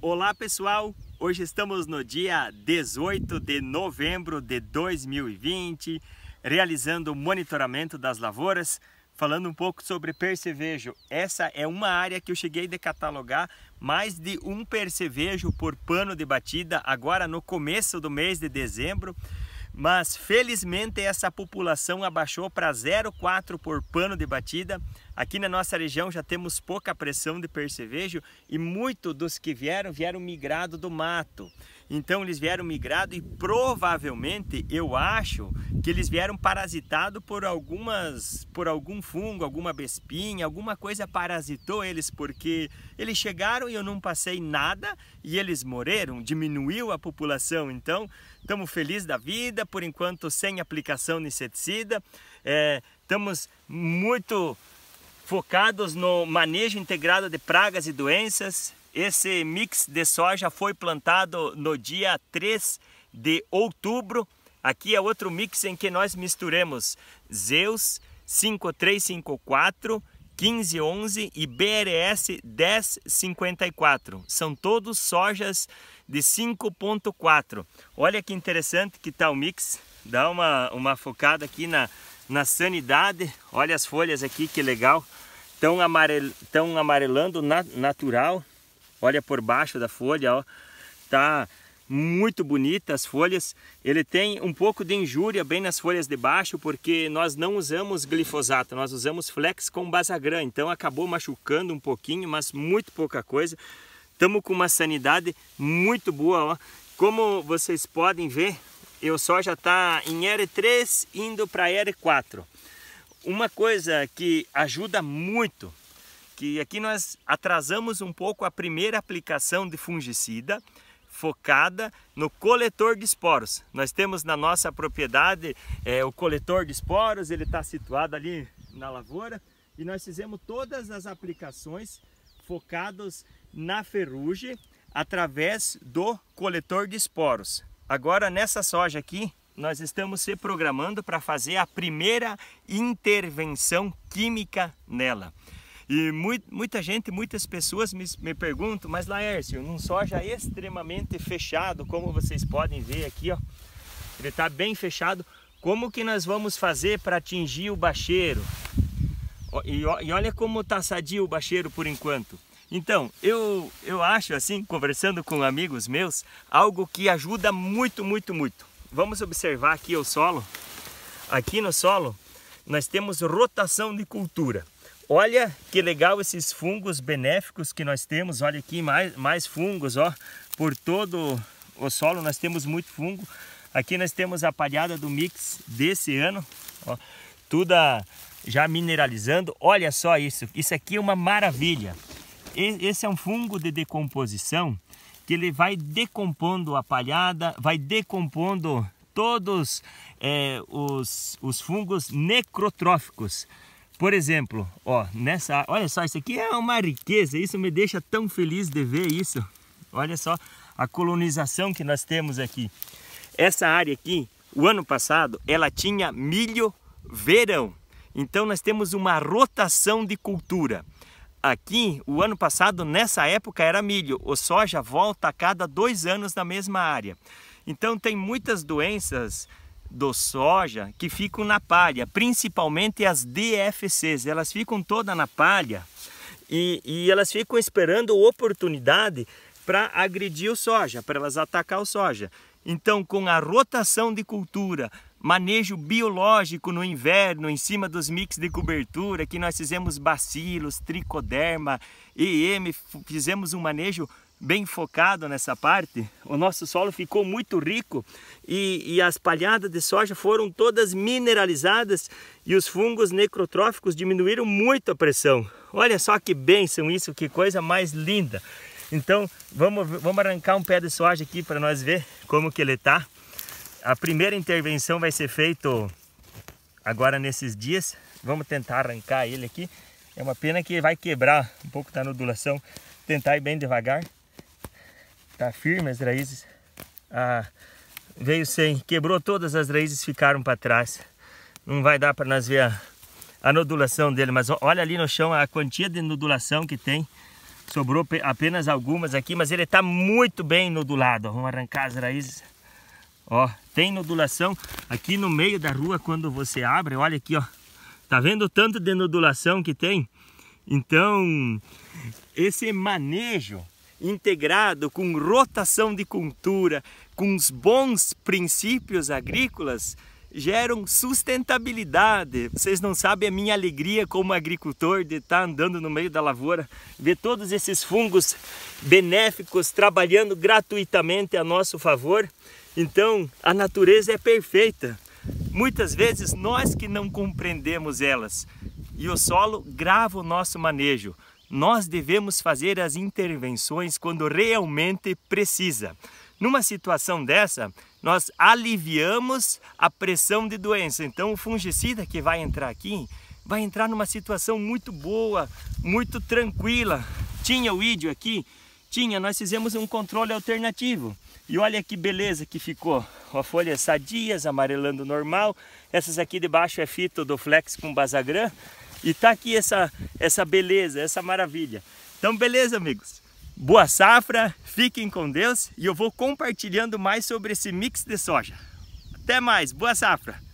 Olá pessoal, hoje estamos no dia 18 de novembro de 2020, realizando o monitoramento das lavouras, falando um pouco sobre percevejo. Essa é uma área que eu cheguei a catalogar mais de um percevejo por pano de batida agora no começo do mês de dezembro mas felizmente essa população abaixou para 0,4 por pano de batida. Aqui na nossa região já temos pouca pressão de percevejo e muito dos que vieram, vieram migrado do mato. Então eles vieram migrado e provavelmente, eu acho, que eles vieram parasitado por algumas, por algum fungo, alguma bespinha, alguma coisa parasitou eles, porque eles chegaram e eu não passei nada e eles morreram, diminuiu a população. Então, estamos felizes da vida, por enquanto sem aplicação de inseticida, é, estamos muito focados no manejo integrado de pragas e doenças. Esse mix de soja foi plantado no dia 3 de outubro Aqui é outro mix em que nós misturamos Zeus 5354, 1511 e BRS 1054. São todos sojas de 5.4. Olha que interessante que tal tá o mix. Dá uma, uma focada aqui na, na sanidade. Olha as folhas aqui, que legal. Estão amarel, tão amarelando na, natural. Olha por baixo da folha, ó. Tá muito bonita as folhas. Ele tem um pouco de injúria bem nas folhas de baixo, porque nós não usamos glifosato, nós usamos flex com basagran, então acabou machucando um pouquinho, mas muito pouca coisa. Estamos com uma sanidade muito boa. Ó. Como vocês podem ver, eu só já está em R3 indo para R4. Uma coisa que ajuda muito que aqui nós atrasamos um pouco a primeira aplicação de fungicida, focada no coletor de esporos. Nós temos na nossa propriedade é, o coletor de esporos, ele está situado ali na lavoura e nós fizemos todas as aplicações focadas na ferrugem através do coletor de esporos. Agora nessa soja aqui, nós estamos se programando para fazer a primeira intervenção química nela. E muito, muita gente, muitas pessoas me, me perguntam, mas Laércio, num soja extremamente fechado, como vocês podem ver aqui, ó, ele está bem fechado, como que nós vamos fazer para atingir o bacheiro? E, e olha como está sadio o bacheiro por enquanto. Então, eu, eu acho assim, conversando com amigos meus, algo que ajuda muito, muito, muito. Vamos observar aqui o solo. Aqui no solo, nós temos rotação de cultura. Olha que legal esses fungos benéficos que nós temos. Olha aqui mais, mais fungos, ó. Por todo o solo nós temos muito fungo. Aqui nós temos a palhada do mix desse ano, ó. tudo já mineralizando. Olha só isso. Isso aqui é uma maravilha. Esse é um fungo de decomposição que ele vai decompondo a palhada, vai decompondo todos é, os, os fungos necrotróficos. Por exemplo, ó, nessa, olha só, isso aqui é uma riqueza, isso me deixa tão feliz de ver isso. Olha só a colonização que nós temos aqui. Essa área aqui, o ano passado, ela tinha milho verão. Então nós temos uma rotação de cultura. Aqui, o ano passado, nessa época, era milho. O soja volta a cada dois anos na mesma área. Então tem muitas doenças do soja que ficam na palha, principalmente as DFCs, elas ficam toda na palha e, e elas ficam esperando oportunidade para agredir o soja, para elas atacar o soja. Então, com a rotação de cultura, manejo biológico no inverno, em cima dos mix de cobertura, que nós fizemos bacilos, tricoderma, EM, fizemos um manejo bem focado nessa parte, o nosso solo ficou muito rico e, e, as palhadas de soja foram todas mineralizadas e os fungos necrotróficos diminuíram muito a pressão. Olha só que bênção isso, que coisa mais linda! Então vamos, vamos arrancar um pé de soja aqui para nós ver como que ele está. A primeira intervenção vai ser feita agora nesses dias. Vamos tentar arrancar ele aqui. É uma pena que vai quebrar um pouco, da nodulação. Tentar ir bem devagar Tá firme as raízes. Ah, veio sem, quebrou todas as raízes, ficaram para trás. Não vai dar para nós ver a, a nodulação dele, mas olha ali no chão a quantia de nodulação que tem. Sobrou apenas algumas aqui, mas ele está muito bem nodulado. Vamos arrancar as raízes. Ó, tem nodulação aqui no meio da rua quando você abre. Olha aqui, ó. Tá vendo o tanto de nodulação que tem? Então, esse manejo integrado com rotação de cultura, com os bons princípios agrícolas, geram sustentabilidade. Vocês não sabem a minha alegria como agricultor de estar andando no meio da lavoura, ver todos esses fungos benéficos trabalhando gratuitamente a nosso favor. Então, a natureza é perfeita. Muitas vezes nós que não compreendemos elas. E o solo grava o nosso manejo nós devemos fazer as intervenções quando realmente precisa. Numa situação dessa, nós aliviamos a pressão de doença. Então, o fungicida que vai entrar aqui vai entrar numa situação muito boa, muito tranquila. Tinha o ídio aqui, tinha, nós fizemos um controle alternativo. E olha que beleza que ficou. A folha sadias, amarelando normal. Essas aqui de baixo é fito do flex com basagrã. E tá aqui essa, essa beleza, essa maravilha. Então, beleza, amigos? Boa safra, fiquem com Deus e eu vou compartilhando mais sobre esse mix de soja. Até mais, boa safra!